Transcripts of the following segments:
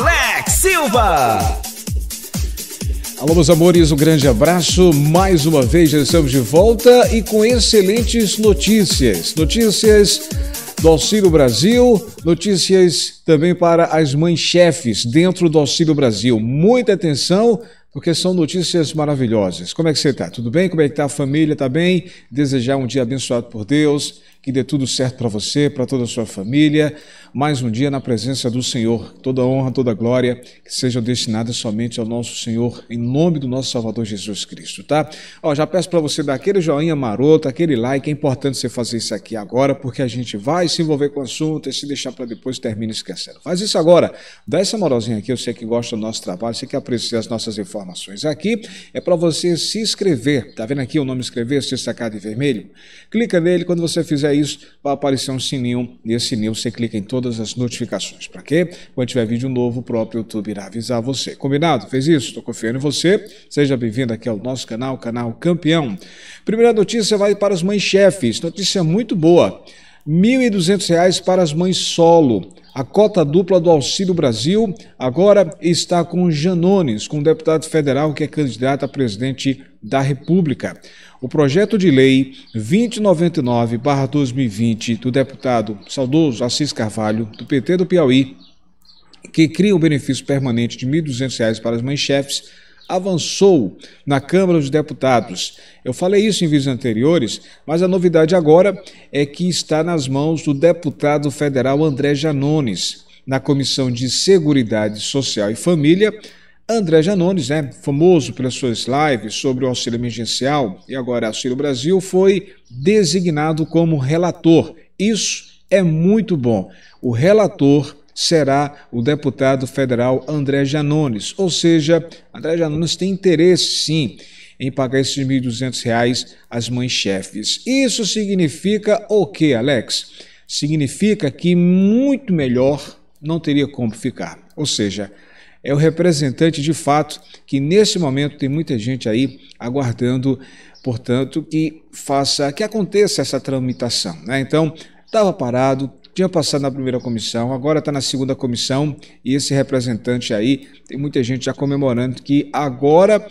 Alex Silva. Alô, meus amores, um grande abraço. Mais uma vez já estamos de volta e com excelentes notícias. Notícias do Auxílio Brasil, notícias também para as mães chefes dentro do Auxílio Brasil. Muita atenção, porque são notícias maravilhosas. Como é que você está? Tudo bem? Como é que está a família? Está bem? Desejar um dia abençoado por Deus, que dê tudo certo para você, para toda a sua família. Mais um dia na presença do Senhor. Toda honra, toda glória que sejam destinadas somente ao nosso Senhor, em nome do nosso Salvador Jesus Cristo, tá? Ó, já peço para você dar aquele joinha maroto, aquele like. É importante você fazer isso aqui agora, porque a gente vai se envolver com o assunto e se deixar para depois termina esquecendo. Faz isso agora. Dá essa moralzinha aqui. Eu sei que gosta do nosso trabalho, sei que aprecia as nossas informações aqui. É para você se inscrever. Tá vendo aqui o nome inscrever, se destacar de vermelho? Clica nele quando você fizer isso vai aparecer um sininho. Nesse sininho você clica em todas as notificações. Para quê? Quando tiver vídeo novo, o próprio YouTube irá avisar você. Combinado? Fez isso? Estou confiando em você. Seja bem-vindo aqui ao nosso canal, canal Campeão. Primeira notícia vai para as mães chefes. Notícia muito boa. R$ 1.200 para as mães solo. A cota dupla do Auxílio Brasil agora está com Janones, com o deputado federal que é candidato a presidente da República o projeto de lei 2099-2020 do deputado saudoso Assis Carvalho, do PT do Piauí, que cria o um benefício permanente de R$ 1.200 para as mães-chefes, avançou na Câmara dos Deputados. Eu falei isso em vídeos anteriores, mas a novidade agora é que está nas mãos do deputado federal André Janones, na Comissão de Seguridade Social e Família. André Janones, né, famoso pelas suas lives sobre o auxílio emergencial e agora Auxílio Brasil, foi designado como relator. Isso é muito bom. O relator será o deputado federal André Janones, ou seja, André Janones tem interesse sim em pagar esses R$ 1.200 às mães chefes. Isso significa o quê, Alex? Significa que muito melhor não teria como ficar. Ou seja, é o representante de fato que nesse momento tem muita gente aí aguardando, portanto, que faça, que aconteça essa tramitação. Né? Então, estava parado, tinha passado na primeira comissão, agora está na segunda comissão e esse representante aí, tem muita gente já comemorando que agora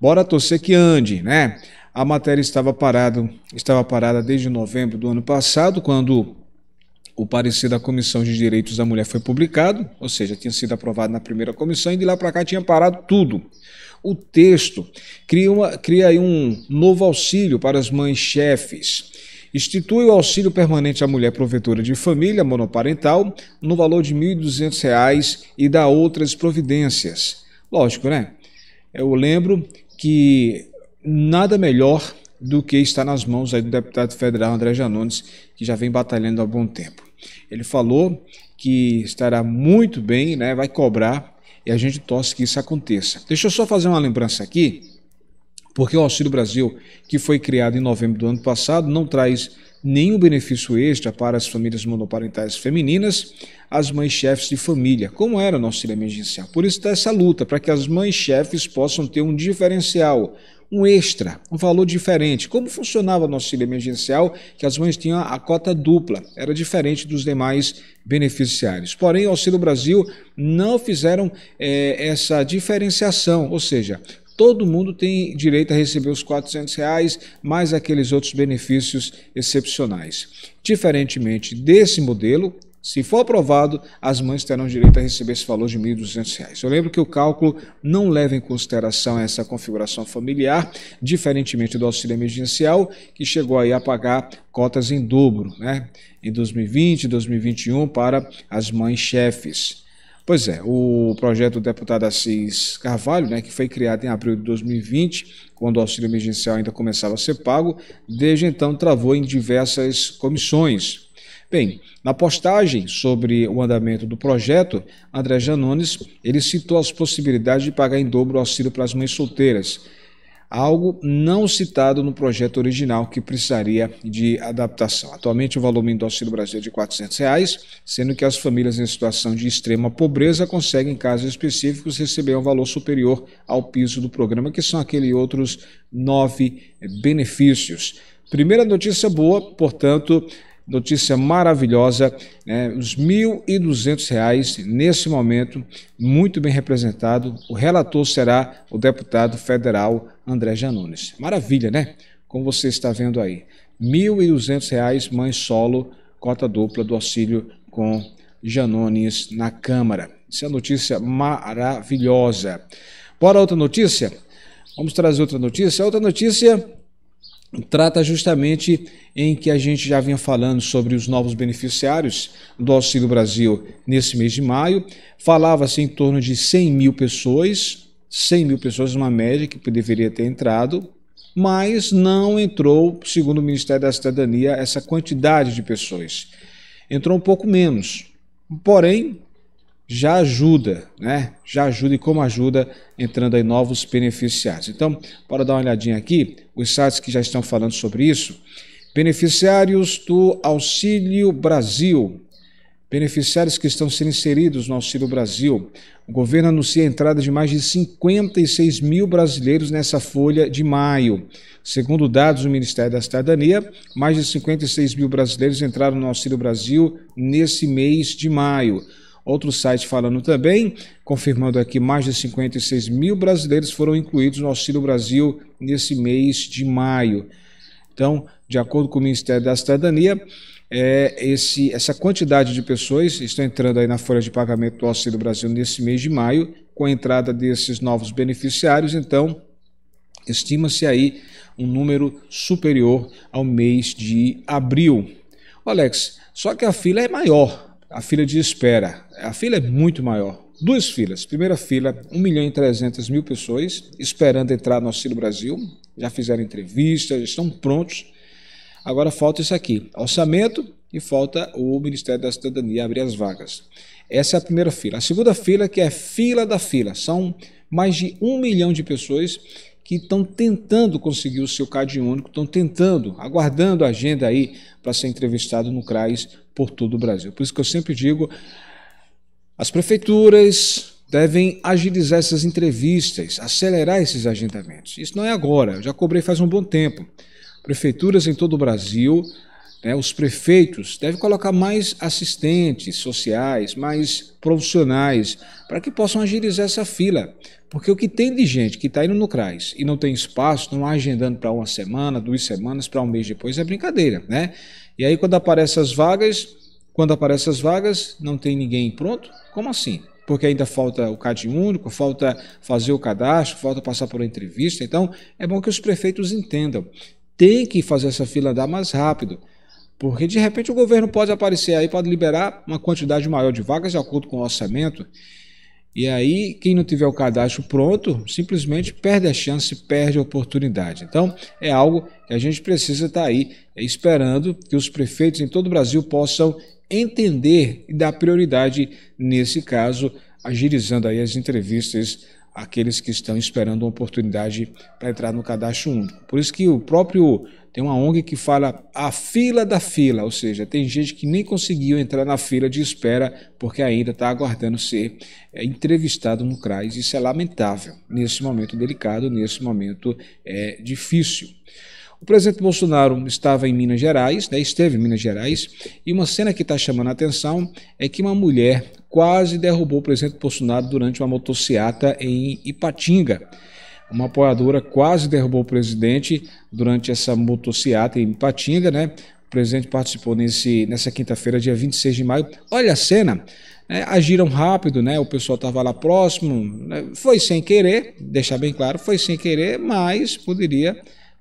bora torcer que ande, né? A matéria estava parada, estava parada desde novembro do ano passado, quando o parecer da Comissão de Direitos da Mulher foi publicado, ou seja, tinha sido aprovado na primeira comissão e de lá para cá tinha parado tudo. O texto cria, uma, cria um novo auxílio para as mães chefes. Institui o auxílio permanente à mulher provedora de família monoparental no valor de R$ 1.200 e dá outras providências. Lógico, né? Eu lembro que nada melhor do que está nas mãos do deputado federal André Janones, que já vem batalhando há bom tempo. Ele falou que estará muito bem, né? vai cobrar e a gente torce que isso aconteça. Deixa eu só fazer uma lembrança aqui, porque o Auxílio Brasil, que foi criado em novembro do ano passado, não traz nenhum benefício extra para as famílias monoparentais femininas, as mães chefes de família, como era o nosso auxílio emergencial. Por isso está essa luta, para que as mães chefes possam ter um diferencial, um extra, um valor diferente. Como funcionava o auxílio emergencial, que as mães tinham a cota dupla, era diferente dos demais beneficiários. Porém, o Auxílio Brasil não fizeram é, essa diferenciação, ou seja, todo mundo tem direito a receber os R$ reais, mais aqueles outros benefícios excepcionais. Diferentemente desse modelo, se for aprovado, as mães terão direito a receber esse valor de R$ 1.200. Eu lembro que o cálculo não leva em consideração essa configuração familiar, diferentemente do auxílio emergencial, que chegou aí a pagar cotas em dobro, né? Em 2020 e 2021 para as mães chefes. Pois é, o projeto do deputado Assis Carvalho, né, que foi criado em abril de 2020, quando o auxílio emergencial ainda começava a ser pago, desde então travou em diversas comissões Bem, na postagem sobre o andamento do projeto, André Janones ele citou as possibilidades de pagar em dobro o auxílio para as mães solteiras, algo não citado no projeto original que precisaria de adaptação. Atualmente o valor do auxílio Brasil é de R$ reais, sendo que as famílias em situação de extrema pobreza conseguem, em casos específicos, receber um valor superior ao piso do programa, que são aqueles outros nove benefícios. Primeira notícia boa, portanto, notícia maravilhosa, né? os R$ 1.200 nesse momento, muito bem representado. O relator será o deputado federal André Janones. Maravilha, né? Como você está vendo aí, R$ 1.200 mãe solo, cota dupla do auxílio com Janones na Câmara. Isso é notícia maravilhosa. Bora outra notícia? Vamos trazer outra notícia. Outra notícia trata justamente em que a gente já vinha falando sobre os novos beneficiários do Auxílio Brasil nesse mês de maio. Falava-se em torno de 100 mil pessoas, 100 mil pessoas, uma média que deveria ter entrado, mas não entrou, segundo o Ministério da Cidadania, essa quantidade de pessoas. Entrou um pouco menos. Porém, já ajuda, né? Já ajuda e como ajuda entrando aí novos beneficiários. Então, para dar uma olhadinha aqui, os sites que já estão falando sobre isso. Beneficiários do Auxílio Brasil. Beneficiários que estão sendo inseridos no Auxílio Brasil. O governo anuncia a entrada de mais de 56 mil brasileiros nessa folha de maio. Segundo dados do Ministério da Cidadania, mais de 56 mil brasileiros entraram no Auxílio Brasil nesse mês de maio. Outro site falando também, confirmando aqui, mais de 56 mil brasileiros foram incluídos no Auxílio Brasil nesse mês de maio. Então, de acordo com o Ministério da Cidadania, é, esse, essa quantidade de pessoas estão entrando aí na folha de pagamento do Auxílio Brasil nesse mês de maio, com a entrada desses novos beneficiários, então estima-se aí um número superior ao mês de abril. Ô Alex, só que a fila é maior, a fila de espera a fila é muito maior. Duas filas. Primeira fila, 1 milhão e 300 mil pessoas esperando entrar no Auxílio Brasil. Já fizeram entrevistas, estão prontos. Agora falta isso aqui: orçamento e falta o Ministério da Cidadania abrir as vagas. Essa é a primeira fila. A segunda fila, que é fila da fila, são mais de um milhão de pessoas que estão tentando conseguir o seu CAD único, estão tentando, aguardando a agenda aí para ser entrevistado no CRAS por todo o Brasil. Por isso que eu sempre digo, as prefeituras devem agilizar essas entrevistas, acelerar esses agendamentos. Isso não é agora, já cobrei faz um bom tempo. Prefeituras em todo o Brasil, né, os prefeitos devem colocar mais assistentes sociais, mais profissionais, para que possam agilizar essa fila. Porque o que tem de gente que está indo no CRAS e não tem espaço, não agendando para uma semana, duas semanas, para um mês depois, é brincadeira, né? E aí quando aparecem as vagas, quando aparecem as vagas, não tem ninguém pronto? Como assim? Porque ainda falta o CAD único, falta fazer o cadastro, falta passar por uma entrevista. Então, é bom que os prefeitos entendam. Tem que fazer essa fila andar mais rápido. Porque de repente o governo pode aparecer aí, pode liberar uma quantidade maior de vagas de acordo com o orçamento. E aí, quem não tiver o cadastro pronto, simplesmente perde a chance, perde a oportunidade. Então, é algo que a gente precisa estar tá aí esperando que os prefeitos em todo o Brasil possam entender e dar prioridade, nesse caso, agilizando aí as entrevistas àqueles que estão esperando uma oportunidade para entrar no cadastro único. Por isso que o próprio tem uma ONG que fala a fila da fila, ou seja, tem gente que nem conseguiu entrar na fila de espera porque ainda está aguardando ser é, entrevistado no CRAS. Isso é lamentável nesse momento delicado, nesse momento é, difícil. O presidente Bolsonaro estava em Minas Gerais, né, esteve em Minas Gerais, e uma cena que está chamando a atenção é que uma mulher quase derrubou o presidente Bolsonaro durante uma motociata em Ipatinga. Uma apoiadora quase derrubou o presidente durante essa motociata em Ipatinga, né? O presidente participou nesse, nessa quinta-feira, dia 26 de maio. Olha a cena. Né, agiram rápido, né? O pessoal estava lá próximo. Né? Foi sem querer, deixar bem claro, foi sem querer, mas poderia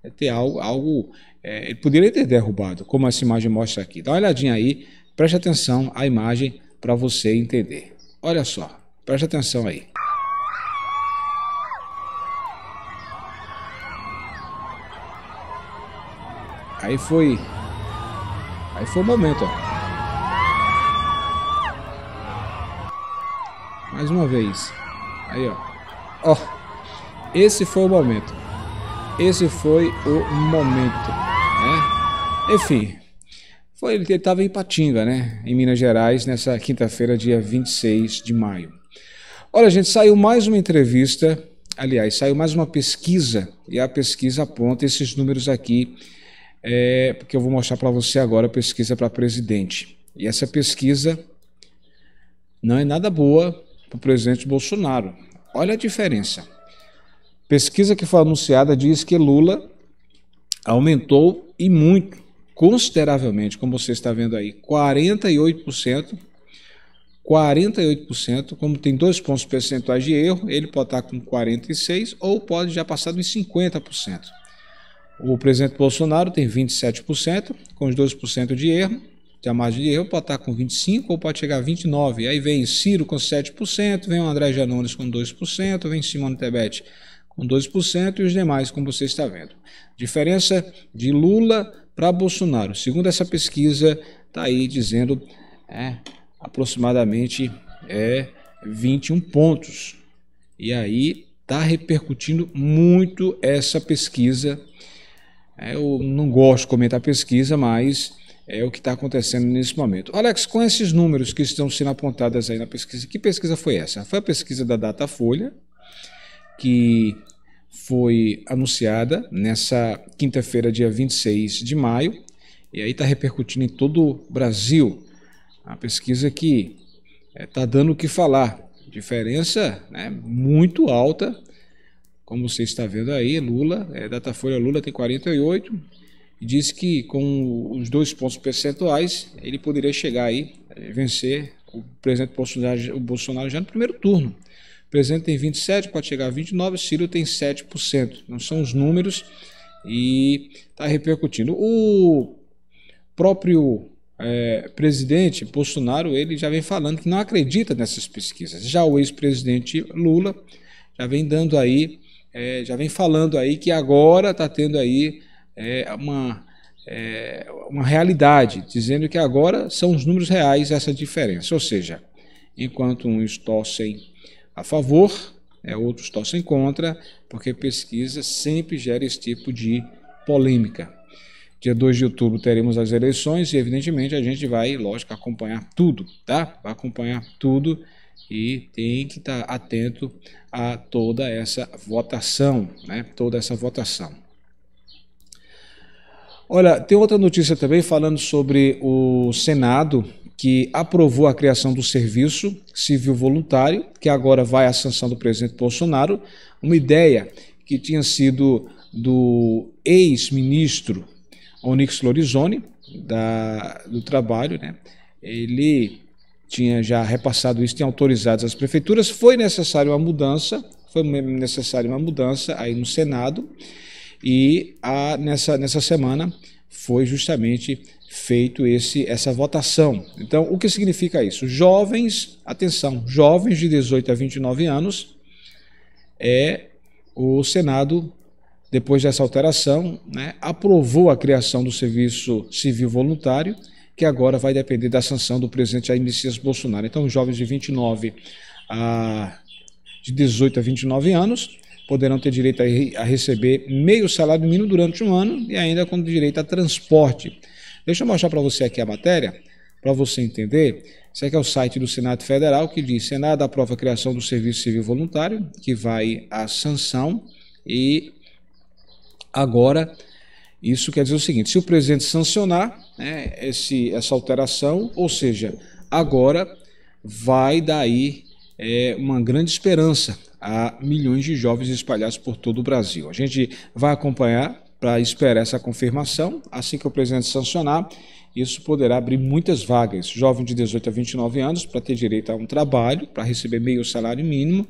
é ter algo. algo é, ele poderia ter derrubado, como essa imagem mostra aqui. Dá uma olhadinha aí, preste atenção à imagem para você entender. Olha só, preste atenção aí. Aí foi. Aí foi o momento, ó. Mais uma vez. Aí, ó. Ó. Esse foi o momento. Esse foi o momento. Né? Enfim, foi, ele estava em Patinga, né? em Minas Gerais, nessa quinta-feira, dia 26 de maio. Olha, gente, saiu mais uma entrevista, aliás, saiu mais uma pesquisa, e a pesquisa aponta esses números aqui, é, porque eu vou mostrar para você agora a pesquisa para presidente. E essa pesquisa não é nada boa para o presidente Bolsonaro. Olha a diferença. Pesquisa que foi anunciada diz que Lula aumentou e muito, consideravelmente, como você está vendo aí, 48%. 48%, como tem dois pontos percentuais de erro, ele pode estar com 46% ou pode já passar dos 50%. O presidente Bolsonaro tem 27%, com os 2% de erro, Tem a margem de erro, pode estar com 25% ou pode chegar a 29%. Aí vem Ciro com 7%, vem o André Janones com 2%, vem Simone Tebet com 12% e os demais, como você está vendo. Diferença de Lula para Bolsonaro, segundo essa pesquisa, está aí dizendo é, aproximadamente é, 21 pontos. E aí está repercutindo muito essa pesquisa. É, eu não gosto de comentar pesquisa, mas é o que está acontecendo nesse momento. Alex, com esses números que estão sendo apontados aí na pesquisa, que pesquisa foi essa? Foi a pesquisa da Datafolha, que foi anunciada nessa quinta-feira, dia 26 de maio, e aí está repercutindo em todo o Brasil. A pesquisa que está eh, é, dando o que falar. Diferença né, muito alta, como você está vendo aí, Lula, é, Datafolha Lula tem 48, e diz que com os dois pontos percentuais ele poderia chegar aí, eh, vencer o presidente Bolsonaro, o Bolsonaro já no primeiro turno. O presidente tem 27, pode chegar a 29, o Ciro tem 7%. Não são os números e está repercutindo. O próprio é, presidente Bolsonaro ele já vem falando que não acredita nessas pesquisas. Já o ex-presidente Lula já vem dando aí, é, já vem falando aí que agora está tendo aí é, uma é, uma realidade, dizendo que agora são os números reais essa diferença. Ou seja, enquanto uns tossem a favor, é, outros torcem contra, porque pesquisa sempre gera esse tipo de polêmica. Dia 2 de outubro teremos as eleições e, evidentemente, a gente vai, lógico, acompanhar tudo, tá? Vai acompanhar tudo e tem que estar atento a toda essa votação, né? Toda essa votação. Olha, tem outra notícia também falando sobre o Senado que aprovou a criação do serviço civil voluntário, que agora vai à sanção do presidente Bolsonaro, uma ideia que tinha sido do ex-ministro Onyx Lorizoni, da, do Trabalho, né? ele tinha já repassado isso, tinha autorizado as prefeituras, foi necessária uma mudança, foi necessária uma mudança aí no Senado, e a, nessa, nessa semana foi justamente feito esse, essa votação. Então, o que significa isso? Jovens, atenção, jovens de 18 a 29 anos é o Senado, depois dessa alteração, né, aprovou a criação do Serviço Civil Voluntário, que agora vai depender da sanção do presidente Jair Messias Bolsonaro. Então, jovens de 29 a de 18 a 29 anos poderão ter direito a, a receber meio salário mínimo durante um ano e ainda com direito a transporte. Deixa eu mostrar para você aqui a matéria, para você entender. Isso aqui é o site do Senado Federal que diz: Senado aprova a criação do Serviço Civil Voluntário, que vai à sanção. E agora, isso quer dizer o seguinte: se o presidente sancionar né, esse, essa alteração, ou seja, agora vai daí é, uma grande esperança a milhões de jovens espalhados por todo o Brasil. A gente vai acompanhar para esperar essa confirmação. Assim que o presidente sancionar, isso poderá abrir muitas vagas. Jovem de 18 a 29 anos para ter direito a um trabalho, para receber meio salário mínimo,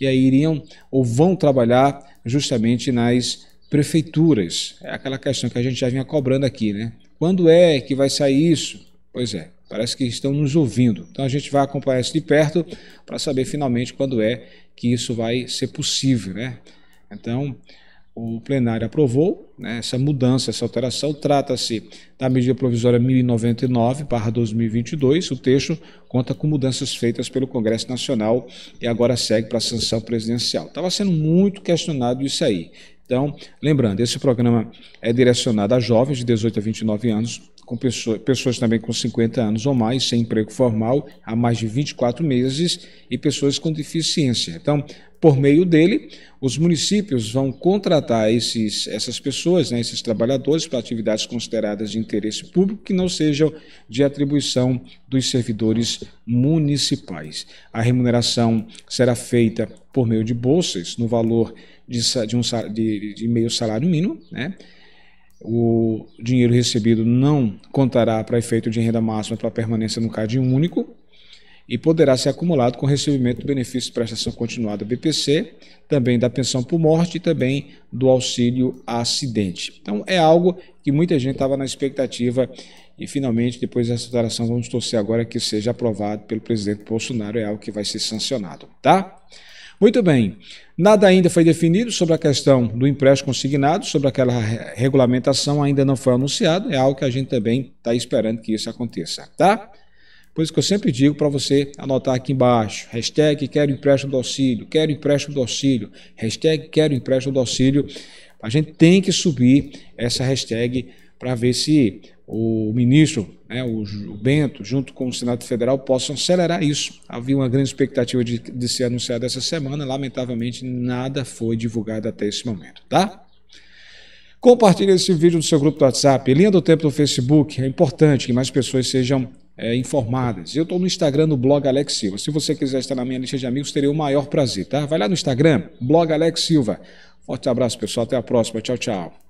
e aí iriam ou vão trabalhar justamente nas prefeituras. É aquela questão que a gente já vinha cobrando aqui, né? Quando é que vai sair isso? Pois é, parece que estão nos ouvindo. Então a gente vai acompanhar isso de perto para saber finalmente quando é que isso vai ser possível, né? Então, o plenário aprovou né, essa mudança, essa alteração. Trata-se da medida provisória 1099-2022. O texto conta com mudanças feitas pelo Congresso Nacional e agora segue para a sanção presidencial. Estava sendo muito questionado isso aí. Então, lembrando, esse programa é direcionado a jovens de 18 a 29 anos com pessoa, pessoas também com 50 anos ou mais, sem emprego formal há mais de 24 meses e pessoas com deficiência. Então, por meio dele, os municípios vão contratar esses, essas pessoas, né, esses trabalhadores, para atividades consideradas de interesse público que não sejam de atribuição dos servidores municipais. A remuneração será feita por meio de bolsas, no valor de, de, um, de, de meio salário mínimo, né? o dinheiro recebido não contará para efeito de renda máxima para permanência no CAD único e poderá ser acumulado com recebimento do benefício de prestação continuada BPC, também da pensão por morte e também do auxílio acidente. Então é algo que muita gente estava na expectativa e finalmente depois dessa declaração vamos torcer agora que seja aprovado pelo presidente Bolsonaro, é algo que vai ser sancionado, tá? Muito bem. Nada ainda foi definido sobre a questão do empréstimo consignado, sobre aquela regulamentação ainda não foi anunciado. É algo que a gente também está esperando que isso aconteça, tá? Por isso que eu sempre digo para você anotar aqui embaixo, hashtag quero empréstimo do auxílio, quero empréstimo do auxílio, hashtag quero empréstimo do auxílio. A gente tem que subir essa hashtag para ver se o ministro, né, o Bento, junto com o Senado Federal, possam acelerar isso. Havia uma grande expectativa de, de ser anunciado essa semana, lamentavelmente nada foi divulgado até esse momento, tá? Compartilhe esse vídeo no seu grupo do WhatsApp, linha do tempo do Facebook, é importante que mais pessoas sejam é, informadas. Eu estou no Instagram, no blog Alex Silva. Se você quiser estar na minha lista de amigos, teria o maior prazer, tá? Vai lá no Instagram, blog Alex Silva. Forte abraço, pessoal. Até a próxima. Tchau, tchau.